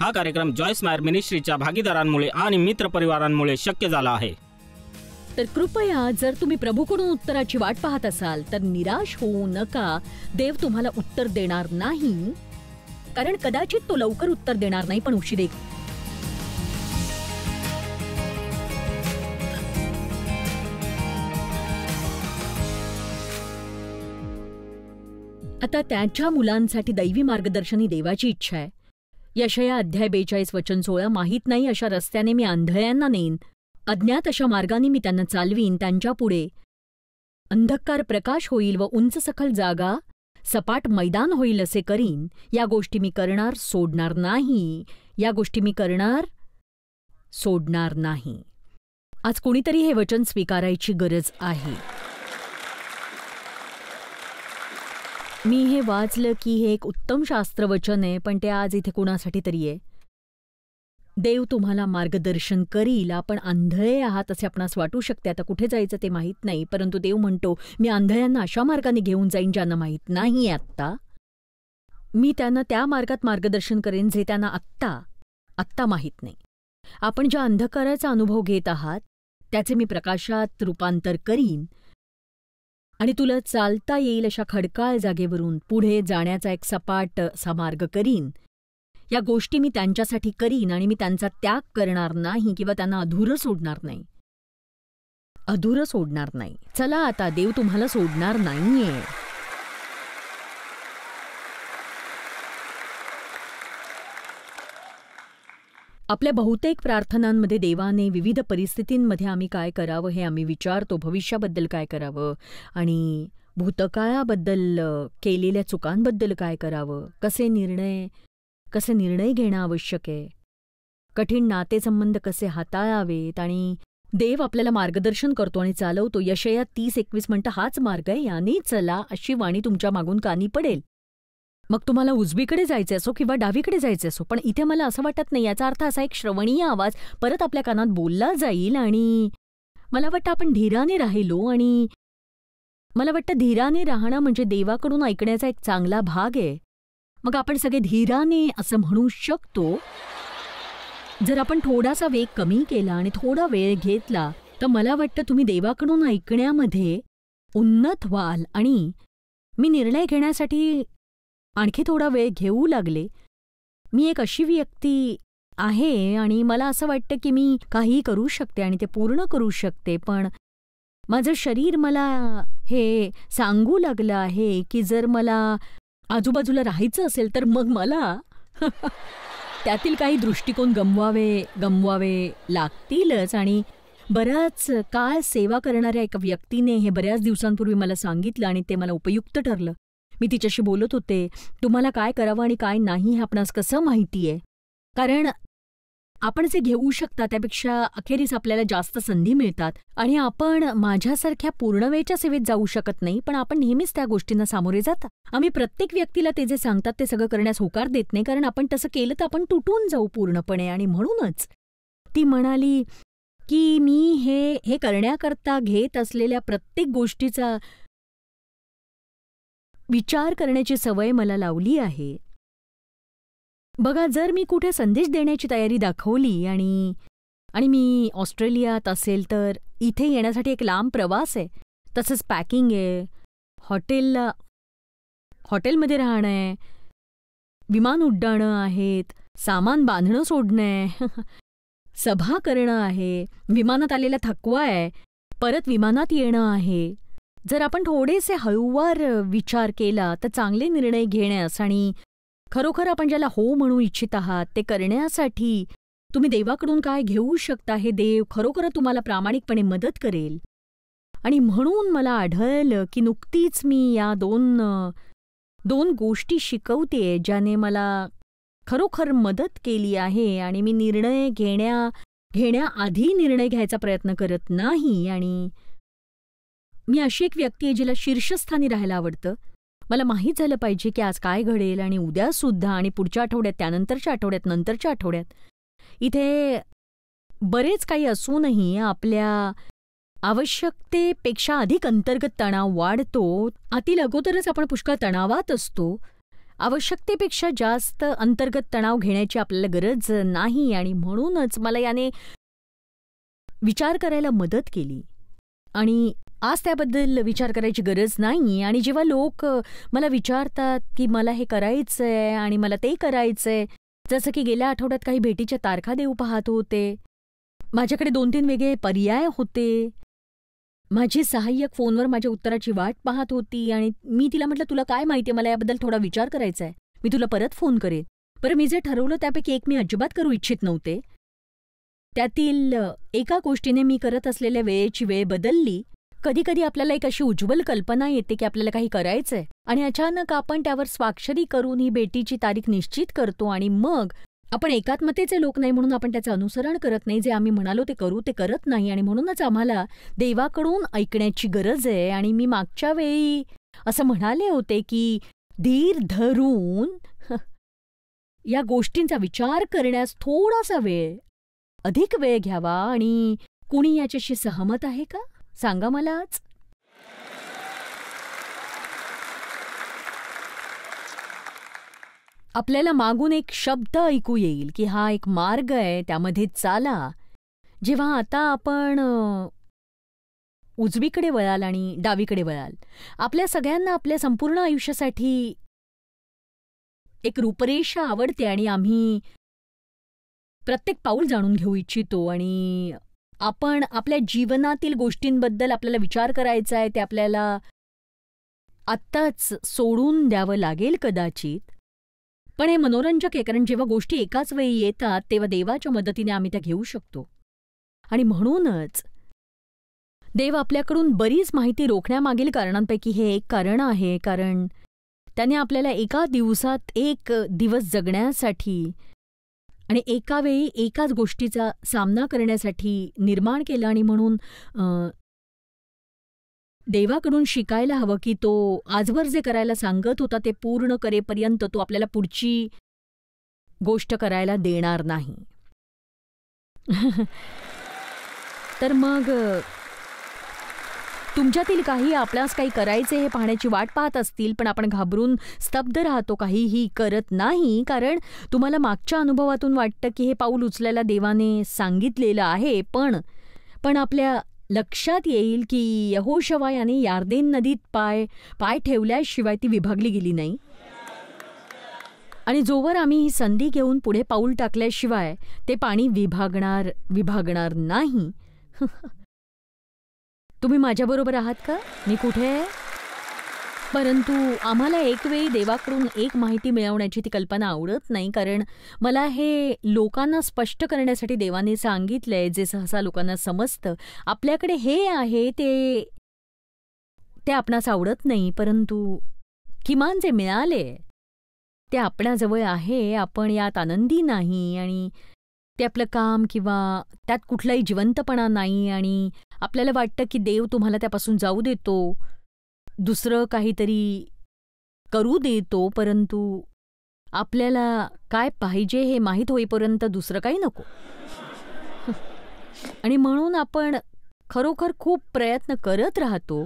हा कार्यक्रम जॉयस मायर मिनिस्ट्रीच्या भागीदारांमुळे आणि मित्रपरिवारांमुळे शक्य झाला आहे तर कृपया जर तुम्ही प्रभूकडून उत्तराची वाट पाहत असाल तर निराश होऊ नका देव तुम्हाला उत्तर देणार नाही कारण कदाचित तो लवकर उत्तर देणार नाही पण उशीर आता त्यांच्या मुलांसाठी दैवी मार्गदर्शनी देवाची इच्छा आहे यशया अध्याय बेचाळीस वचन सोळा माहीत नाही अशा रस्त्याने मी आंधळ्यांना नेईन अज्ञात अशा मार्गाने मी त्यांना चालवीन त्यांच्यापुढे अंधकार प्रकाश होईल व उंच सखल जागा सपाट मैदान होईल असे करीन या गोष्टी मी करणार सोडणार नाही या गोष्टी मी करणार सोडणार नाही आज कोणीतरी हे वचन स्वीकारायची गरज आहे मी हे वाचलं की हे एक उत्तम शास्त्रवचन आहे पण ते आज इथे कुणासाठी तरी आहे देव तुम्हाला मार्गदर्शन करील आपण आंधळे आहात असे आपणास वाटू शकते आता कुठे जायचं ते माहीत नाही परंतु देव म्हणतो मी आंधळ्यांना अशा मार्गाने घेऊन जाईन ज्यांना माहीत नाही आत्ता मी त्यांना त्या मार्गात मार्गदर्शन करेन जे त्यांना आत्ता आत्ता माहीत नाही आपण ज्या अंधकाराचा अनुभव घेत आहात त्याचे मी प्रकाशात रूपांतर करीन आणि तुला चालता येईल अशा खडकाळ जागेवरून पुढे जाण्याचा एक सपाट समार्ग करीन या गोष्टी मी त्यांच्यासाठी करीन आणि मी त्यांचा त्याग करणार नाही किंवा त्यांना अधूर सोडणार नाही अधूर सोडणार नाही चला आता देव तुम्हाला सोडणार नाहीये आपल्या बहुतेक प्रार्थनांमध्ये देवाने विविध परिस्थितींमध्ये आम्ही काय करावं हे आम्ही विचारतो भविष्याबद्दल काय करावं आणि भूतकाळाबद्दल केलेल्या चुकांबद्दल काय करावं कसे निर्णय कसे निर्णय घेणं आवश्यक आहे कठीण नातेसंबंध कसे हाताळावेत आणि देव आपल्याला मार्गदर्शन करतो आणि चालवतो यशया तीस एकवीस म्हणतं हाच मार्ग आहे याने चला अशी वाणी तुमच्या मागून कानी पडेल मग तुम्हाला उजवीकडे जायचे असो किंवा डावीकडे जायचे असो पण इथे मला असं वाटत नाही याचा अर्थ असा एक श्रवणीय आवाज परत आपल्या कानात बोलला जाईल आणि मला वाटतं आपण धीराने राहिलो आणि मला वाटतं धीराने राहणं म्हणजे देवाकडून ऐकण्याचा एक चांगला भाग आहे मग आपण सगळे धीराने असं म्हणू शकतो जर आपण थोडासा वेग कमी केला आणि थोडा वेळ घेतला तर मला वाटतं तुम्ही देवाकडून ऐकण्यामध्ये उन्नत व्हाल आणि मी निर्णय घेण्यासाठी आणखी थोडा वेळ घेऊ लागले मी एक अशी व्यक्ती आहे आणि मला असं वाटतं की मी काही करू शकते आणि ते पूर्ण करू शकते पण माझं शरीर मला हे सांगू लागलं आहे की जर मला आजूबाजूला राहायचं असेल तर मग मला त्यातील काही दृष्टिकोन गमवावे गमवावे लागतीलच आणि बराच काळ सेवा करणाऱ्या एका व्यक्तीने हे बऱ्याच दिवसांपूर्वी मला सांगितलं आणि ते मला उपयुक्त ठरलं मी तिच्याशी बोलत होते तुम्हाला काय करावं आणि काय नाही हे आपणास कसं माहिती आहे कारण आपण जे घेऊ शकता त्यापेक्षा अखेरीस आपल्याला जास्त संधी मिळतात आणि आपण माझ्यासारख्या पूर्णवेच्या सेवेत जाऊ शकत नाही पण आपण नेहमीच त्या गोष्टींना सामोरे जाता आम्ही प्रत्येक व्यक्तीला ते जे सांगतात ते सगळं करण्यास होकार देत नाही कारण आपण तसं केलं तर आपण तुटून जाऊ पूर्णपणे आणि म्हणूनच ती म्हणाली की मी हे हे करण्याकरता घेत असलेल्या प्रत्येक गोष्टीचा विचार करण्याची सवय मला लावली आहे बघा जर मी कुठे संदेश देण्याची तयारी दाखवली आणि आणि मी ऑस्ट्रेलियात असेल तर इथे येण्यासाठी एक लांब प्रवास आहे तसंच पॅकिंग आहे हॉटेलला हॉटेलमध्ये राहणं आहे विमान उड्डाणं आहेत सामान बांधणं सोडणं आहे सभा करणं आहे विमानात आलेला थकवा आहे परत विमानात येणं आहे जर आपण थोडेसे हळूवार विचार केला तर चांगले निर्णय घेण्यास आणि खरोखर आपण ज्याला हो म्हणू इच्छित आहात ते करण्यासाठी तुम्ही देवाकडून काय घेऊ शकता हे देव खरोखर तुम्हाला प्रामाणिकपणे मदत करेल आणि म्हणून मला आढळलं की नुकतीच मी या दोन दोन गोष्टी शिकवते ज्याने मला खरोखर मदत केली आहे आणि मी निर्णय घेण्या घेण्याआधी निर्णय घ्यायचा प्रयत्न करत नाही आणि मी अशी एक व्यक्ती आहे जिला शीर्षस्थानी राहायला आवडतं मला माहीत झालं पाहिजे की आज काय घडेल आणि उद्यासुद्धा आणि पुढच्या आठवड्यात त्यानंतरच्या आठवड्यात नंतरच्या आठवड्यात इथे बरेच काही असूनही आपल्या आवश्यकतेपेक्षा अधिक अंतर्गत तणाव वाढतो अति अगोदरच आपण पुष्कळ तणावात असतो आवश्यकतेपेक्षा जास्त अंतर्गत तणाव घेण्याची आपल्याला गरज नाही आणि म्हणूनच मला याने विचार करायला मदत केली आणि आज त्याबद्दल विचार करायची गरज नाही आणि जेव्हा लोक मला विचारतात की मला हे करायचं आहे आणि मला ते करायचं आहे जसं की गेल्या आठवड्यात काही भेटीच्या तारखा देऊ पाहत होते माझ्याकडे दोन तीन वेगळे पर्याय होते माझी सहाय्यक फोनवर माझ्या उत्तराची वाट पाहत होती आणि मी तिला म्हटलं तुला काय माहिती आहे मला याबद्दल थोडा विचार करायचा आहे मी तुला परत फोन करेन बरं मी जे ठरवलं त्यापैकी एक मी अजिबात करू इच्छित नव्हते त्यातील एका गोष्टीने मी करत असलेल्या वेळेची वेळ बदलली कधी कधी आपल्याला एक अशी उज्ज्वल कल्पना येते की आपल्याला काही करायचंय आणि अचानक आपण त्यावर स्वाक्षरी करून ही बेटीची तारीख निश्चित करतो आणि मग आपण एकात्मतेचे लोक नाही म्हणून आपण त्याचं अनुसरण करत नाही जे आम्ही म्हणालो ते करू ते करत नाही आणि म्हणूनच आम्हाला देवाकडून ऐकण्याची गरज आहे आणि मी मागच्या वेळी असं म्हणाले होते की धीर धरून या गोष्टींचा विचार करण्यास थोडासा वेळ अधिक वेळ घ्यावा आणि कुणी याच्याशी सहमत आहे का सांगा मलाच आपल्याला मागून एक शब्द ऐकू येईल की हा एक मार्ग आहे त्यामध्ये चाला जेव्हा आता आपण उजवीकडे वळाल आणि डावीकडे वळाल आपल्या सगळ्यांना आपल्या संपूर्ण आयुष्यासाठी एक रूपरेषा आवडते आणि आम्ही प्रत्येक पाऊल जाणून घेऊ इच्छितो आणि आपण आपल्या जीवनातील गोष्टींबद्दल आपल्याला विचार करायचा आहे ते आपल्याला आत्ताच सोडून द्यावं लागेल कदाचित पण हे मनोरंजक आहे कारण जेव्हा गोष्टी एकाच वेळी येतात तेव्हा देवाच्या मदतीने आम्ही त्या घेऊ शकतो आणि म्हणूनच देव आपल्याकडून बरीच माहिती रोखण्यामागील कारणांपैकी हे एक कारण आहे कारण त्याने आपल्याला एका दिवसात एक दिवस जगण्यासाठी आणि एकावेळी एकाच गोष्टीचा सामना करण्यासाठी निर्माण केला आणि म्हणून देवाकडून शिकायला हवं की तो आजवर जे करायला सांगत होता ते पूर्ण करेपर्यंत तो आपल्याला पुढची गोष्ट करायला देणार नाही तर मग तुमच्यातील काही आपल्यास काही करायचे हे पाहण्याची वाट पाहत असतील पण आपण घाबरून स्तब्ध राहतो काहीही करत नाही कारण तुम्हाला मागच्या अनुभवातून वाटतं की हे पाऊल उचलायला देवाने सांगितलेलं आहे पण पण आपल्या लक्षात येईल की यहोशवा याने यार्देन नदीत पाय पाय ठेवल्याशिवाय ती विभागली गेली नाही आणि जोवर आम्ही ही संधी घेऊन पुढे पाऊल टाकल्याशिवाय ते पाणी विभागणार विभागणार नाही तुम्ही माझ्याबरोबर आहात का मी कुठे आहे परंतु आम्हाला एक वेळी देवाकडून एक माहिती मिळवण्याची ती कल्पना आवडत नाही कारण मला हे लोकांना स्पष्ट करण्यासाठी देवाने सांगितलंय जे सहसा लोकांना समजतं आपल्याकडे हे आहे ते ते आपणास आवडत नाही परंतु किमान जे मिळाले ते आपणाजवळ आहे आपण यात आनंदी नाही आणि ते आपलं काम किंवा त्यात कुठलाही जिवंतपणा नाही आणि आपल्याला वाटतं की देव तुम्हाला त्यापासून जाऊ देतो दुसरं काहीतरी करू देतो परंतु आपल्याला काय पाहिजे हे माहीत होईपर्यंत दुसरं काही नको आणि म्हणून आपण खरोखर खूप प्रयत्न करत राहतो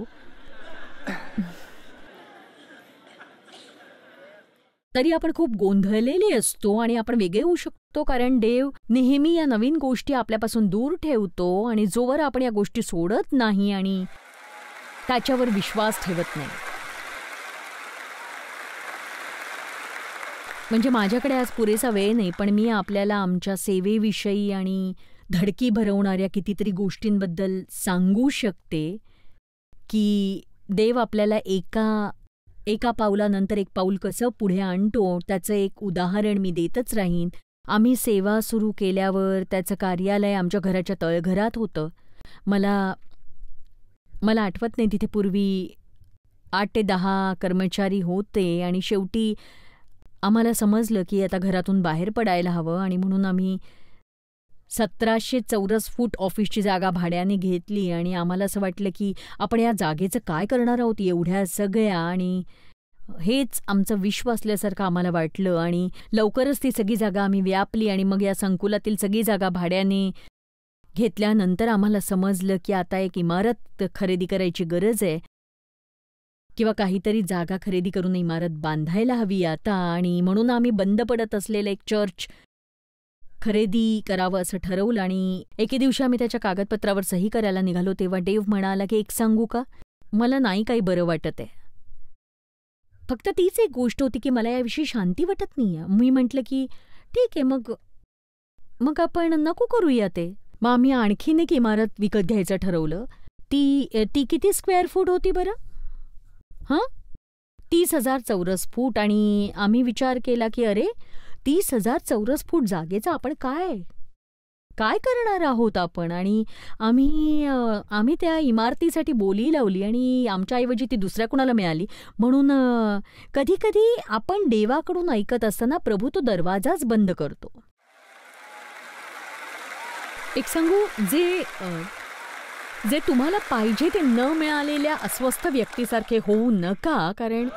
तरी आपण खूप गोंधळलेले असतो आणि आपण वेगळे होऊ शकतो कारण देव नेहमी या नवीन गोष्टी आपल्यापासून दूर ठेवतो आणि जोवर आपण या गोष्टी सोडत नाही आणि त्याच्यावर विश्वास ठेवत नाही म्हणजे माझ्याकडे आज पुरेसा वेळ नाही पण मी आपल्याला आमच्या सेवेविषयी आणि धडकी भरवणाऱ्या कितीतरी गोष्टींबद्दल सांगू शकते की देव आपल्याला एका एका पाऊलानंतर एक पाऊल कसं पुढे आणतो त्याचं एक उदाहरण मी देतच राहीन आम्ही सेवा सुरू केल्यावर त्याचं कार्यालय आमच्या घराच्या तळघरात होतं मला मला आठवत नाही तिथे पूर्वी आठ ते दहा कर्मचारी होते आणि शेवटी आम्हाला समजलं की आता घरातून बाहेर पडायला हवं आणि म्हणून आम्ही सतराशे चौरस फूट ऑफिसची जागा भाड्याने घेतली आणि आम्हाला असं वाटलं की आपण या जागेचं काय करणार आहोत एवढ्या सगळ्या आणि हेच आमचं विश्व असल्यासारखं आम्हाला वाटलं आणि लवकरच ती सगळी जागा आम्ही व्यापली आणि मग या संकुलातील सगळी जागा भाड्याने घेतल्यानंतर आम्हाला समजलं की आता एक इमारत खरेदी करायची गरज आहे किंवा काहीतरी जागा खरेदी करून इमारत बांधायला हवी आता आणि म्हणून आम्ही बंद पडत असलेलं एक चर्च खरेदी करावं असं ठरवलं आणि एके दिवशी आम्ही त्याच्या कागदपत्रावर सही करायला निघालो तेव्हा डेव्ह म्हणाला की एक सांगू का मला नाही काही बरं वाटत आहे फक्त तीच एक गोष्ट होती की मला याविषयी शांती वाटत नाही मी म्हटलं की ठीक आहे मग मग आपण नको करूया ते मग आम्ही आणखीन एक इमारत विकत घ्यायचं ठरवलं ती ती किती स्क्वेअर फूट होती बरं हां तीस हजार चौरस फूट आणि आम्ही विचार केला की अरे तीस हजार चौरस फूट जागेचा आपण काय काय करणार आहोत आपण आणि आम्ही आम्ही त्या इमारतीसाठी बोली लावली आणि आमच्याऐवजी ती दुसऱ्या कुणाला मिळाली म्हणून कधीकधी आपण देवाकडून ऐकत असताना प्रभू तो दरवाजाच बंद करतो एक सांगू जे जे तुम्हाला पाहिजे ते न मिळालेल्या अस्वस्थ व्यक्तीसारखे होऊ नका कारण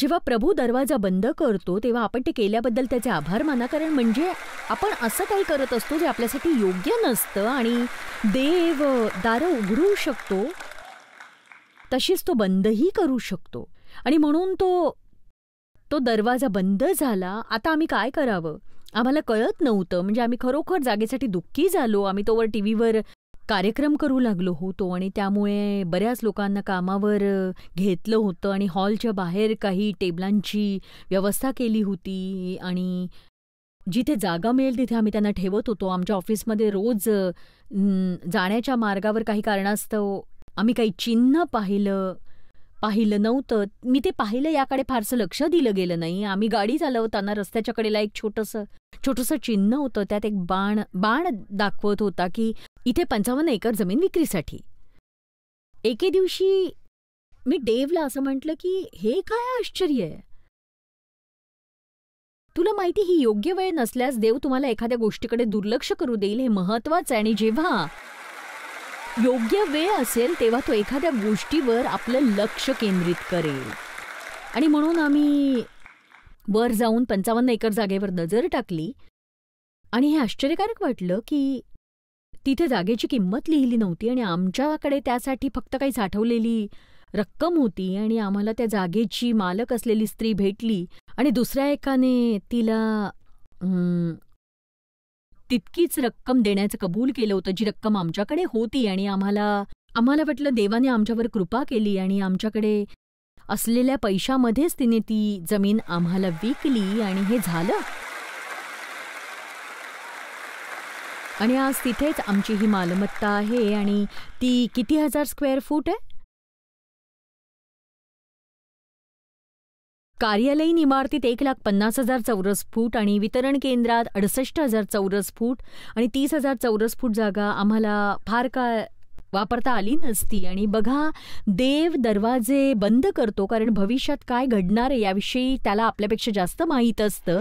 जेव्हा प्रभू दरवाजा बंद करतो तेव्हा आपण ते केल्याबद्दल त्याचे आभार माना कारण म्हणजे आपण असं काही करत असतो जे आपल्यासाठी योग्य नसतं आणि देव दारं उघडू शकतो तशीच तो बंदही करू शकतो आणि म्हणून तो तो दरवाजा बंद झाला आता आम्ही काय करावं आम्हाला कळत नव्हतं म्हणजे आम्ही खरोखर जागेसाठी दुःखी झालो आम्ही तोवर टी व्हीवर कार्यक्रम करू लागलो होतो आणि त्यामुळे बऱ्याच लोकांना कामावर घेतलं होतं आणि हॉलच्या बाहेर काही टेबलांची व्यवस्था केली होती आणि जिथे जागा मिळेल तिथे आम्ही त्यांना ठेवत होतो आमच्या ऑफिसमध्ये रोज जाण्याच्या मार्गावर काही कारणास्तव आम्ही काही चिन्ह पाहिलं पाहिलं नव्हतं मी ते पाहिलं याकडे फारसं लक्ष दिलं गेलं नाही आम्ही गाडी चालवताना रस्त्याच्या कडेला एक छोटंसं छोटंसं चिन्ह होतं त्यात एक बाण बाण दाखवत होता की इथे पंचावन्न एकर जमीन विक्रीसाठी एके दिवशी मी डेवला असं म्हटलं की हे काय आश्चर्य आहे तुला माहिती ही योग्य वेळ नसल्यास देव तुम्हाला एखाद्या गोष्टीकडे दुर्लक्ष करू देईल हे महत्वाचं आहे आणि जेव्हा योग्य वेळ असेल तेव्हा तो एखाद्या गोष्टीवर आपलं लक्ष केंद्रित करेल आणि म्हणून आम्ही वर जाऊन पंचावन्न एकर जागेवर नजर टाकली आणि हे आश्चर्यकारक वाटलं की तिथे जागेची किंमत लिहिली नव्हती आणि आमच्याकडे त्यासाठी फक्त काही साठवलेली रक्कम होती आणि आम्हाला त्या जागेची मालक असलेली स्त्री भेटली आणि दुसऱ्या एकाने तिला तितकीच रक्कम देण्याचं कबूल केलं होतं जी रक्कम आमच्याकडे होती आणि आम्हाला आम्हाला वाटलं देवाने आमच्यावर कृपा केली आणि आमच्याकडे असलेल्या पैशामध्येच तिने ती जमीन आम्हाला विकली आणि हे झालं आणि आज तिथेच आमची ही मालमत्ता आहे आणि ती किती हजार स्क्वेअर फूट आहे कार्यालयीन इमारतीत एक लाख पन्नास हजार चौरस फूट आणि वितरण केंद्रात अडसष्ट हजार चौरस फूट आणि तीस हजार चौरस फूट जागा आम्हाला फार काळ वापरता आली नसती आणि बघा देव दरवाजे बंद करतो कारण भविष्यात काय घडणार आहे याविषयी त्याला आपल्यापेक्षा जास्त माहीत असतं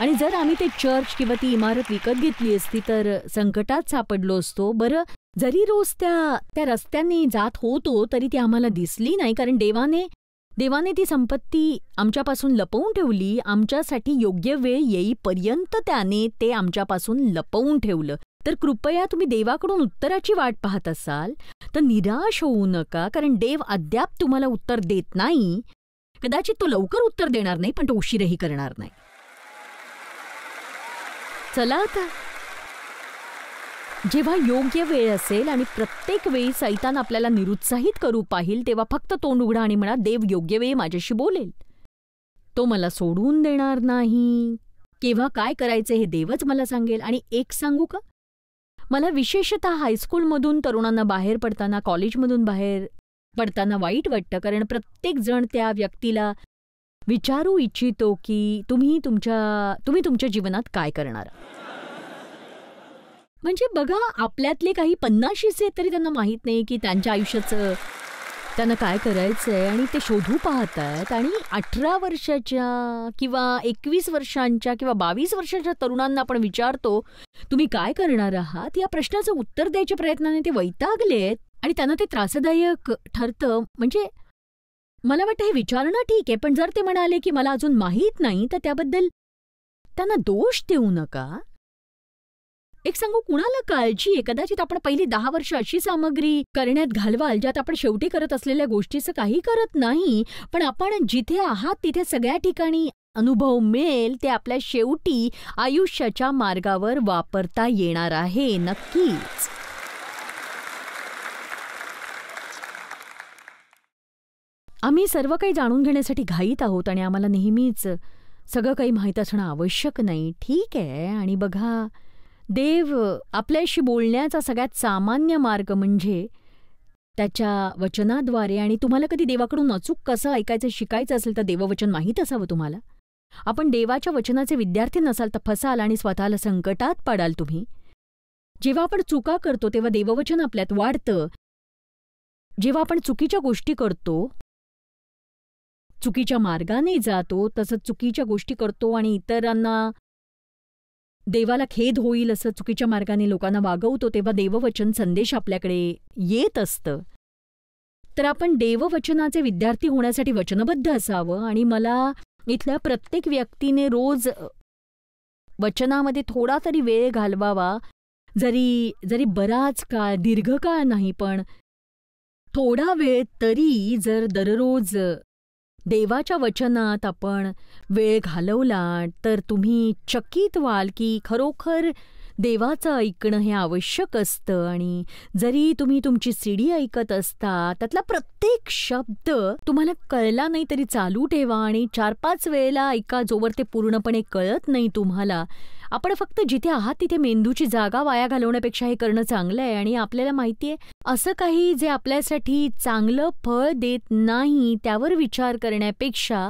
आणि जर आम्ही ते चर्च किंवा ती इमारत विकत घेतली असती तर संकटात सापडलो असतो बरं जरी रोज त्या त्या रस्त्यांनी जात होतो तरी ती आम्हाला दिसली नाही कारण देवाने देवाने ती संपत्ती आमच्यापासून लपवून ठेवली आमच्यासाठी योग्य वेळ येईपर्यंत त्याने ते आमच्यापासून लपवून ठेवलं तर कृपया तुम्ही देवाकडून उत्तराची वाट पाहत असाल तर निराश होऊ नका कारण देव अद्याप तुम्हाला उत्तर देत नाही कदाचित तो लवकर उत्तर देणार नाही पण तो उशीरही करणार नाही चला आता जेव्हा योग्य वेळ असेल आणि प्रत्येक वेळी सैतान आपल्याला निरुत्साहित करू पाहिल तेव्हा फक्त तोंड उघडा आणि म्हणा देव योग्य वेळी माझ्याशी बोलेल तो मला सोडून देणार नाही केव्हा काय करायचे हे देवच मला सांगेल आणि एक सांगू का मला विशेषतः हायस्कूलमधून तरुणांना बाहेर पडताना कॉलेजमधून बाहेर पडताना वाईट वाटतं कारण प्रत्येकजण त्या व्यक्तीला विचारू इच्छितो की तुम्ही तुमच्या तुम्ही तुमच्या जीवनात काय करणार म्हणजे बघा आपल्यातले काही पन्नाशीचे तरी त्यांना माहीत नाही की त्यांच्या आयुष्याचं त्यांना काय करायचंय आणि ते शोधू पाहत आहेत आणि अठरा वर्षाच्या किंवा एकवीस वर्षांच्या किंवा बावीस वर्षाच्या तरुणांना आपण विचारतो तुम्ही काय करणार आहात या प्रश्नाचं उत्तर द्यायच्या प्रयत्नाने ते वैतागलेत आणि त्यांना ते त्रासदायक ठरतं म्हणजे मला वाटतं हे विचारणं ठीक आहे पण जर ते म्हणाले की मला अजून माहीत नाही तर त्याबद्दल त्यांना दोष देऊ नका एक सांगू कुणाला काळजी आहे कदाचित आपण पहिली दहा वर्ष अशी सामग्री करण्यात घालवाल ज्यात आपण शेवटी करत असलेल्या गोष्टीचं काही करत नाही पण आपण जिथे आहात तिथे सगळ्या ठिकाणी अनुभव मिळेल ते आपल्या शेवटी आयुष्याच्या मार्गावर वापरता येणार आहे नक्कीच आम्ही सर्व काही जाणून घेण्यासाठी घाईत आहोत आणि आम्हाला नेहमीच सगळं काही माहीत असणं आवश्यक नाही ठीक आहे आणि बघा देव आपल्याशी बोलण्याचा सगळ्यात सामान्य मार्ग म्हणजे त्याच्या वचनाद्वारे आणि तुम्हाला कधी देवाकडून अचूक कसं ऐकायचं शिकायचं असेल तर देववचन माहीत असावं तुम्हाला आपण देवाच्या वचनाचे विद्यार्थी नसाल तर फसाल आणि स्वतःला संकटात पाडाल तुम्ही जेव्हा आपण चुका करतो तेव्हा देववचन आपल्यात वाढतं जेव्हा आपण चुकीच्या गोष्टी करतो चुकीच्या मार्गाने जातो तसंच चुकीच्या गोष्टी करतो आणि इतरांना देवाला खेद होईल असं चुकीच्या मार्गाने लोकांना वागवतो तेव्हा देववचन संदेश आपल्याकडे येत असतं तर आपण देववचनाचे विद्यार्थी होण्यासाठी वचनबद्ध असावं आणि मला इथल्या प्रत्येक व्यक्तीने रोज वचनामध्ये थोडा तरी वेळ घालवावा जरी जरी बराच काळ दीर्घकाळ नाही पण थोडा वेळ तरी जर दररोज देवाच्या वचनात आपण वेळ घालवला तर तुम्ही चकित व्हाल की खरोखर देवाचं ऐकणं हे आवश्यक असतं आणि जरी तुम्ही तुमची सीडी ऐकत असता त्यातला प्रत्येक शब्द तुम्हाला कळला नाही तरी चालू ठेवा आणि चार पाच वेळेला ऐका जोवर ते पूर्णपणे कळत नाही तुम्हाला आपण फक्त जिथे आहात तिथे मेंदूची जागा वाया घालवण्यापेक्षा हे करणं चांगलं आहे आणि आपल्याला माहिती आहे असं काही जे आपल्यासाठी चांगलं फळ देत नाही त्यावर विचार करण्यापेक्षा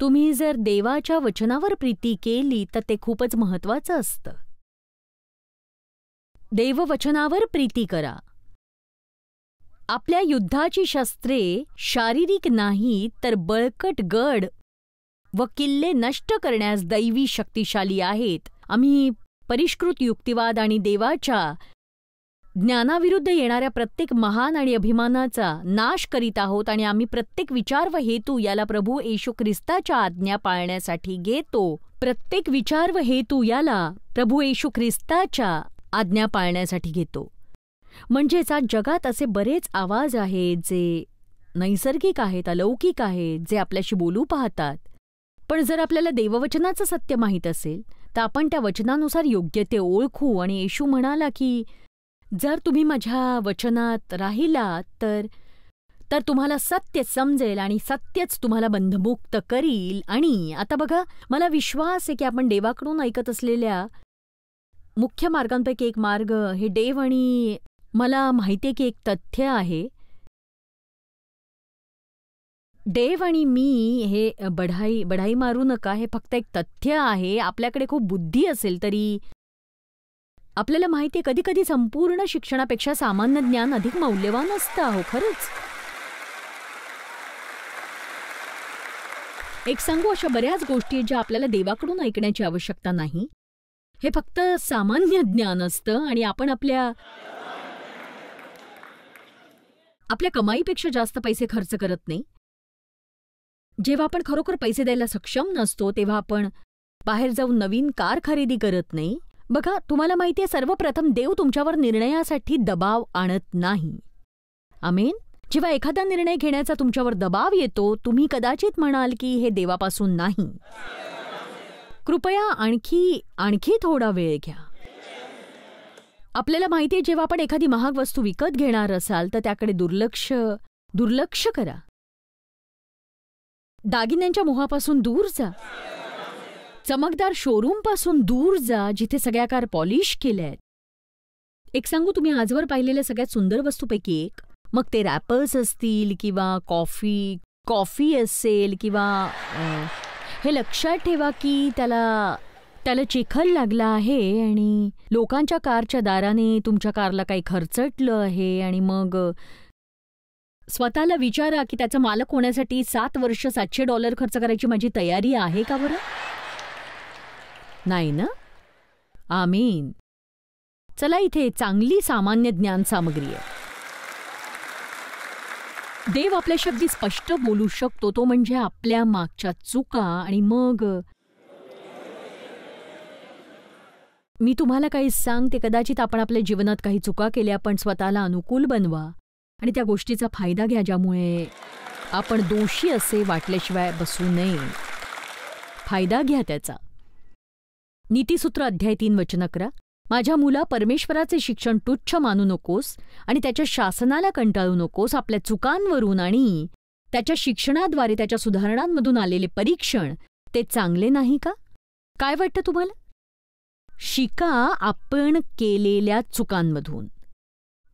तुम्ही जर देवाच्या वचनावर प्रीती केली तर ते खूपच महत्त्वाचं असतं देववचनावर प्रीती करा आपल्या युद्धाची शस्त्रे शारीरिक नाही तर बळकट गड व किल्ले नष्ट करण्यास दैवी शक्तिशाली आहेत आम्ही परिष्कृत युक्तिवाद आणि देवाच्या ज्ञानाविरुद्ध येणाऱ्या प्रत्येक महान आणि अभिमानाचा नाश करीत आहोत आणि आम्ही प्रत्येक विचार व हेतू याला प्रभू येशू ख्रिस्ताच्या आज्ञा पाळण्यासाठी घेतो प्रत्येक विचार व हेतू याला प्रभू येशू ख्रिस्ताच्या आज्ञा पाळण्यासाठी घेतो म्हणजेच आज जगात असे बरेच आवाज आहेत जे नैसर्गिक आहेत अलौकिक आहेत जे आपल्याशी बोलू पाहतात पण जर आपल्याला देववचनाचं सत्य माहीत असेल तर आपण त्या वचनानुसार योग्य ते ओळखू आणि येशू म्हणाला की जर तुम्ही माझ्या वचनात राहिलात तर तर तुम्हाला सत्य समजेल आणि सत्यच तुम्हाला बंधमुक्त करील आणि आता बघा मला विश्वास आहे की आपण देवाकडून ऐकत असलेल्या मुख्य मार्गांपैकी एक मार्ग हे देव आणि मला माहिती आहे की एक तथ्य आहे देव आणि मी हे बढाई बढाई मारू नका हे फक्त एक तथ्य आहे आपल्याकडे खूप बुद्धी असेल तरी आपल्याला माहिती आहे कधी कधी संपूर्ण शिक्षणापेक्षा सामान्य ज्ञान अधिक मौल्यवान असतं हो खरंच एक सांगू अशा बऱ्याच गोष्टी ज्या आपल्याला देवाकडून ऐकण्याची आवश्यकता नाही हे फक्त सामान्य ज्ञान असतं आणि आपण आपल्या आपल्या कमाईपेक्षा जास्त पैसे खर्च करत नाही जेव्हा आपण खरोखर पैसे द्यायला सक्षम नसतो तेव्हा आपण बाहेर जाऊन नवीन कार खरेदी करत नाही बघा तुम्हाला माहितीये सर्वप्रथम देव तुमच्यावर निर्णयासाठी दबाव आणत नाही आमेन जेव्हा एखादा निर्णय घेण्याचा तुमच्यावर दबाव येतो तुम्ही कदाचित म्हणाल की हे देवापासून नाही कृपया आणखी आणखी थोडा वेळ घ्या आपल्याला माहितीये जेव्हा आपण एखादी महाग वस्तू विकत घेणार असाल तर त्याकडे दुर्लक्ष दुर्लक्ष करा दागिन्यांच्या मोहापासून दूर जा चमकदार पासून दूर जा जिथे सगळ्या कार पॉलिश केल्या एक सांगू तुम्ही आजवर पाहिलेल्या सगळ्यात सुंदर वस्तूपैकी एक मग ते रॅपर्स असतील किंवा कॉफी कॉफी असेल किंवा हे लक्षात ठेवा की त्याला त्याला चिखल लागला आहे आणि लोकांच्या कारच्या दाराने तुमच्या कारला काही खर्चटलं आहे आणि मग स्वतःला विचारा की त्याचा मालक होण्यासाठी सात वर्ष सातशे डॉलर खर्च करायची माझी तयारी आहे का बरं नाही ना आमीन चला इथे चांगली सामान्य ज्ञान सामग्री आहे देव आपल्या शब्दी स्पष्ट बोलू शकतो तो म्हणजे आपल्या मागच्या चुका आणि मग मी तुम्हाला काही सांगते कदाचित आपण आपल्या जीवनात काही चुका केल्या पण स्वतःला अनुकूल बनवा आणि त्या गोष्टीचा फायदा घ्या ज्यामुळे आपण दोषी असे वाटल्याशिवाय बसू नये फायदा घ्या त्याचा नीतीसूत्र अध्याय तीन वचन अकरा माझ्या मुला परमेश्वराचे शिक्षण तुच्छ मानू नकोस आणि त्याच्या शासनाला कंटाळू नकोस आपल्या चुकांवरून आणि त्याच्या शिक्षणाद्वारे त्याच्या सुधारणांमधून आलेले परीक्षण ते चांगले नाही का काय वाटतं तुम्हाला शिका आपण केलेल्या चुकांमधून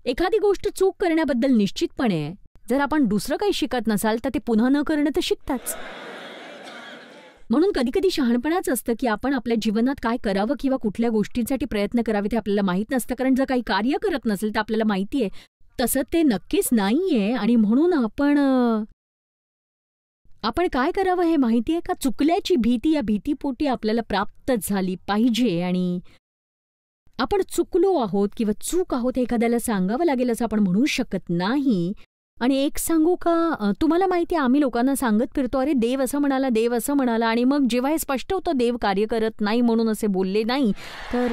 एखादी गोष्ट चूक करण्याबद्दल निश्चितपणे जर आपण दुसरं काही शिकत नसाल तर ते पुन्हा न करणं तर शिकताच म्हणून कधी कधी शहाणपणाच असतं की आपण आपल्या जीवनात काय करावं किंवा कुठल्या गोष्टींसाठी प्रयत्न करावे ते आपल्याला माहीत नसतं कारण जर काही कार्य करत नसेल तर आपल्याला माहिती आहे तसं ते नक्कीच नाहीये आणि म्हणून आपण आपण काय करावं हे माहिती आहे का चुकल्याची भीती या भीतीपोटी आपल्याला प्राप्त झाली पाहिजे आणि आपण चुकलो आहोत किंवा चूक आहोत एखाद्याला सांगावं लागेल असं आपण म्हणू शकत नाही आणि एक सांगू का तुम्हाला माहिती आहे आम्ही लोकांना सांगत फिरतो अरे देव असं म्हणाला देव असं म्हणाला आणि मग जेव्हा हे स्पष्ट होतं देव कार्य करत नाही म्हणून असे बोलले नाही तर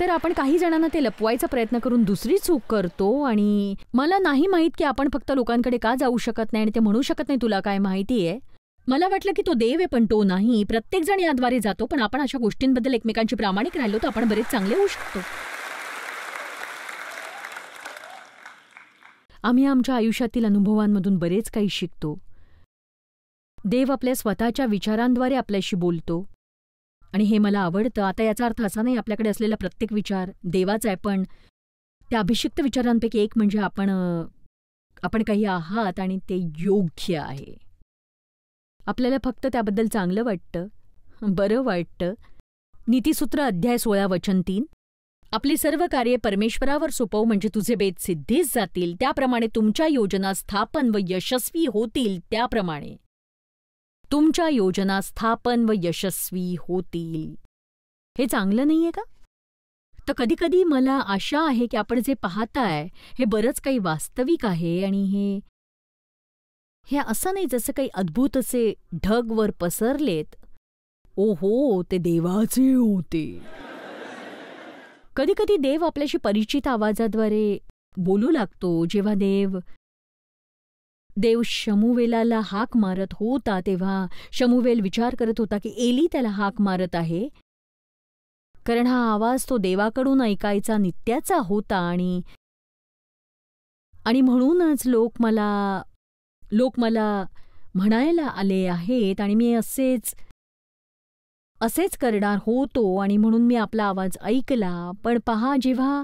तर आपण काही जणांना ते लपवायचा प्रयत्न करून दुसरी चूक करतो आणि मला नाही माहीत की आपण फक्त लोकांकडे का जाऊ शकत नाही आणि ते म्हणू शकत नाही तुला काय माहिती आहे मला वाटलं की तो देव आहे पण तो नाही प्रत्येक जण याद्वारे जातो पण आपण अशा गोष्टींबद्दल एकमेकांची प्रामाणिक राहिलो तर आपण बरेच चांगले होऊ शकतो आम्ही आमच्या आयुष्यातील अनुभवांमधून बरेच काही शिकतो देव आपल्या स्वतःच्या विचारांद्वारे आपल्याशी बोलतो आणि हे मला आवडतं आता याचा अर्थ असा नाही आपल्याकडे असलेला प्रत्येक विचार देवाचा आहे पण त्या अभिषिक्त विचारांपैकी एक म्हणजे आपण आपण काही आहात आणि ते योग्य आहे आपल्याला फक्त त्याबद्दल चांगलं वाटतं बरं वाटतं नीतीसूत्र अध्याय सोळा वचन तीन आपली सर्व कार्ये परमेश्वरावर सोपव म्हणजे तुझे बेत सिद्धीस जातील त्याप्रमाणे तुमच्या योजना स्थापन व यशस्वी होतील त्याप्रमाणे तुमच्या योजना स्थापन व यशस्वी होतील हे चांगलं नाहीये का तर कधीकधी मला आशा आहे की आपण जे पाहताय हे बरंच काही वास्तविक आहे आणि हे हे असं नाही जसं काही अद्भुत असे ढग वर पसरलेत ओ हो ते देवाचे होते कधी कधी देव आपल्याशी परिचित आवाजाद्वारे बोलू लागतो जेव्हा देव देव शमुवेलाला हाक मारत होता तेव्हा शमुवेल विचार करत होता की एली त्याला हाक मारत आहे कारण हा आवाज तो देवाकडून ऐकायचा नित्याचा होता आणि आणि म्हणूनच लोक मला लोक मला म्हणायला आले आहेत आणि मी असेच असेच करणार होतो आणि म्हणून मी आपला आवाज ऐकला पण पहा जेव्हा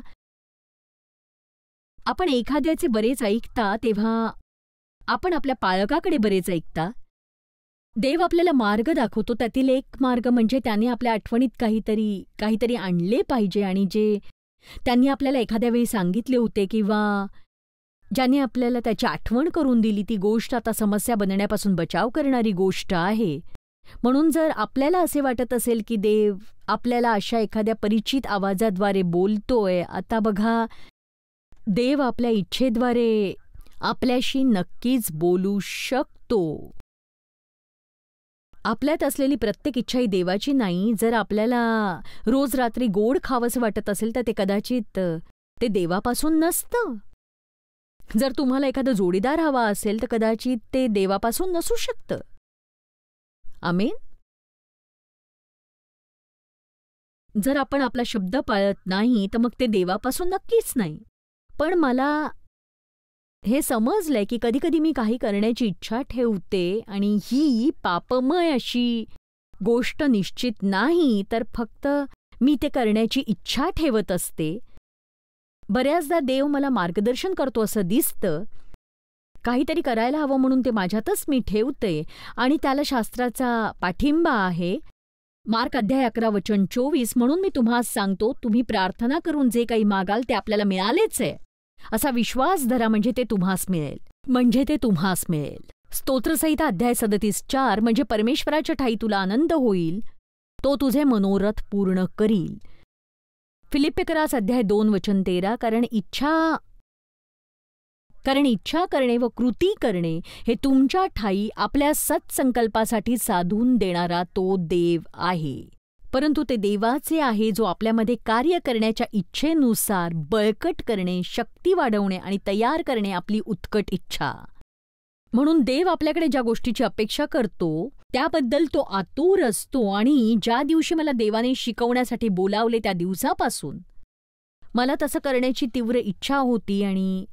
आपण एखाद्याचे बरेच ऐकता तेव्हा आपण आपल्या पाळकाकडे बरेच ऐकता देव आपल्याला मार्ग दाखवतो त्यातील एक मार्ग म्हणजे त्याने आपल्या आठवणीत काहीतरी काहीतरी आणले पाहिजे आणि जे त्यांनी आपल्याला एखाद्या वेळी सांगितले होते किंवा ज्याने आपल्याला त्याची आठवण करून दिली ती गोष्ट आता समस्या बनण्यापासून बचाव करणारी गोष्ट आहे म्हणून जर आपल्याला असे वाटत असेल की देव आपल्याला अशा एखाद्या परिचित आवाजाद्वारे बोलतोय आता बघा देव आपल्या इच्छेद्वारे आपल्याशी नक्कीच बोलू शकतो आपल्यात असलेली प्रत्येक इच्छा ही देवाची नाही जर आपल्याला रोज रात्री गोड खावंसं वाटत असेल तर ते कदाचित ते देवापासून नसतं जर तुम्हाला एखादं जोडीदार हवा असेल तर कदाचित ते देवापासून नसू शकतं आमेन जर आपण आपला शब्द पाळत नाही तर मग ते देवापासून नक्कीच नाही पण मला हे समजलंय की कधीकधी मी काही करण्याची इच्छा ठेवते आणि ही पापमय अशी गोष्ट निश्चित नाही तर फक्त मी ते करण्याची इच्छा ठेवत असते बऱ्याचदा देव मला मार्गदर्शन करतो असं दिसतं काहीतरी करायला हवं म्हणून ते माझ्यातच मी ठेवते आणि त्याला शास्त्राचा पाठिंबा आहे मार्क अध्याय अकरा वचन चोवीस म्हणून मी तुम्हाला सांगतो तुम्ही प्रार्थना करून जे काही मागाल ते आपल्याला मिळालेच आहे असा विश्वास धरा म्हणजे ते तुम्हास मिळेल म्हणजे ते तुम्हास मिळेल स्तोत्रसहिता अध्याय सदतीस चार म्हणजे परमेश्वराच्या ठाई तुला आनंद होईल तो तुझे मनोरथ पूर्ण करील फिलिपेकरास अध्याय दोन वचन तेरा कारण इच्छा कारण इच्छा करणे व कृती करणे हे तुमच्या ठाई आपल्या सत्संकल्पासाठी साधून देणारा तो देव आहे परंतु ते देवाचे आहे जो आपल्यामध्ये कार्य करण्याच्या इच्छेनुसार बळकट करणे शक्ती वाढवणे आणि तयार करणे आपली उत्कट इच्छा म्हणून देव आपल्याकडे ज्या गोष्टीची अपेक्षा करतो त्याबद्दल तो आतूर असतो आणि ज्या दिवशी मला देवाने शिकवण्यासाठी बोलावले त्या दिवसापासून मला तसं करण्याची तीव्र इच्छा होती आणि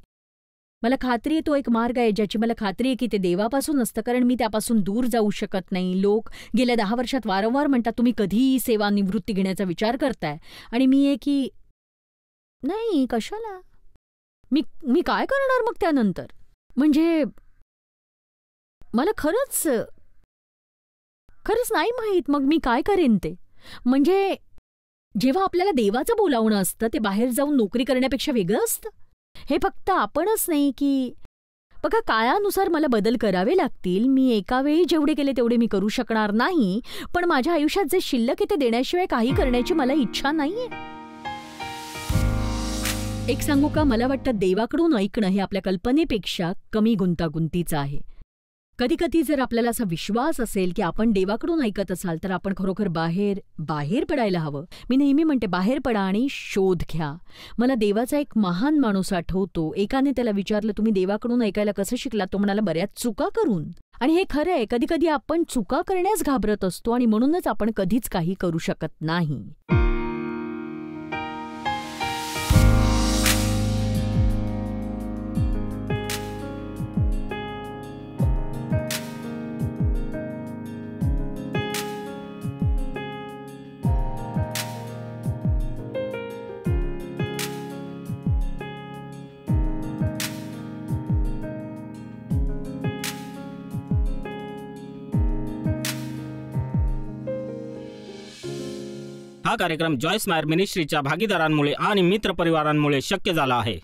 मला खात्री आहे तो एक मार्ग आहे ज्याची मला खात्री आहे की ते देवापासून असतं कारण मी त्यापासून दूर जाऊ शकत नाही लोक गेल्या दहा वर्षात वारंवार म्हणतात तुम्ही कधीही सेवानिवृत्ती घेण्याचा विचार करताय आणि मी आहे की नाही कशाला मी मी काय करणार मग त्यानंतर म्हणजे मला खरंच खरंच नाही माहीत मग मी काय करेन ते म्हणजे जेव्हा आपल्याला देवाचं बोलावणं असतं ते बाहेर जाऊन नोकरी करण्यापेक्षा वेगळं असतं हे फक्त आपणच नाही की बघा काळानुसार मला बदल करावे लागतील मी एका वेळी जेवढे केले तेवढे मी करू शकणार नाही पण माझ्या आयुष्यात जे शिल्लक आहे ते देण्याशिवाय काही करण्याची मला इच्छा नाहीये एक सांगू का मला वाटतं देवाकडून ऐकणं हे आपल्या कल्पनेपेक्षा कमी गुंतागुंतीचं आहे कधीकधी जर आपल्याला असा विश्वास असेल की आपण देवाकडून ऐकत असाल तर आपण खरोखर बाहेर बाहेर पडायला हवं मी नेहमी म्हणते बाहेर पडा आणि शोध घ्या मला देवाचा एक महान माणूस आठवतो एकाने त्याला विचारलं तुम्ही देवाकडून ऐकायला कसं शिकलात तो म्हणाला बऱ्याच चुका करून आणि हे खरं आहे कधीकधी आपण चुका करण्यास घाबरत असतो आणि म्हणूनच आपण कधीच काही करू शकत नाही हा कार्यक्रम जॉयस मायर मिनिस्ट्रीच्या भागीदारांमुळे आणि मित्रपरिवारांमुळे शक्य झाला आहे